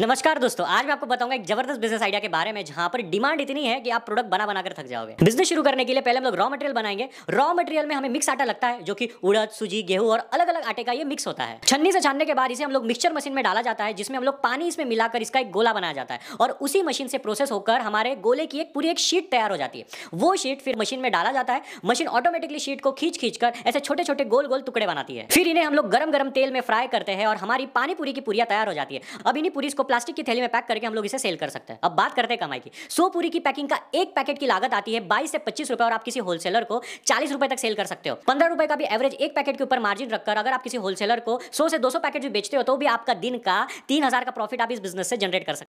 नमस्कार दोस्तों आज मैं आपको बताऊंगा एक जबरदस्त बिजनेस आइडिया के बारे में जहां पर डिमांड इतनी है कि आप प्रोडक्ट बना बनाकर थक जाओगे बिजनेस शुरू करने के लिए पहले हम लोग रॉ मटेरियल बनाएंगे रॉ मटेरियल में हमें मिक्स आटा लगता है जो कि उड़द सूजी गेहूं और अलग अलग आटे का ये मिक्स होता है छन्नी से छानने के बाद इसे हम लोग मिक्सचर मशीन में डाला जाता है जिसमें हम लोग पानी इसमें मिलाकर इसका एक गोला बनाया जाता है और उसी मशीन से प्रोसेस होकर हमारे गोले की एक पूरी एक शीट तैयार हो जाती है वो शीट फिर मशीन में डाला जाता है मशीन ऑटोमेटिकली शीट को खींच खींच कर ऐसे छोटे छोटे गोल गोल टुकड़े बनाती है फिर इन्हें हम लोग गर्म गर्म तेल में फ्राई करते हैं और हमारी पानी पूरी की पुरिया तैयार हो जाती है अब इन्हीं पूरी को प्लास्टिक की थैली में पैक करके हम लोग इसे सेल कर सकते हैं अब बात करते हैं कमाई की सो पूरी की पैकिंग का एक पैकेट की लागत आती है बाईस से पच्चीस रुपए और आप किसी होलसेलर को चालीस रुपए तक सेल कर सकते हो पंद्रह रुपए का भी एवरेज एक पैकेट के ऊपर मार्जिन रखकर अगर आप किसी होलसेलर को सौ से दो पैकेट भी बेचते हो तो भी आपका दिन का तीन का प्रॉफिट आप इस बिजनेस से जनरेट कर सकते